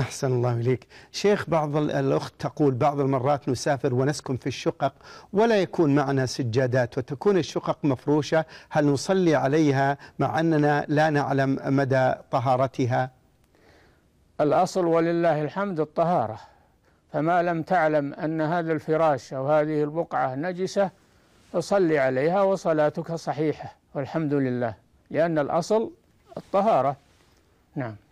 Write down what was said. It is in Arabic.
أحسن الله إليك شيخ بعض الأخت تقول بعض المرات نسافر ونسكن في الشقق ولا يكون معنا سجادات وتكون الشقق مفروشة هل نصلي عليها مع أننا لا نعلم مدى طهارتها الأصل ولله الحمد الطهارة فما لم تعلم أن هذا الفراش أو هذه البقعة نجسة فصلي عليها وصلاتك صحيحة والحمد لله لأن الأصل الطهارة نعم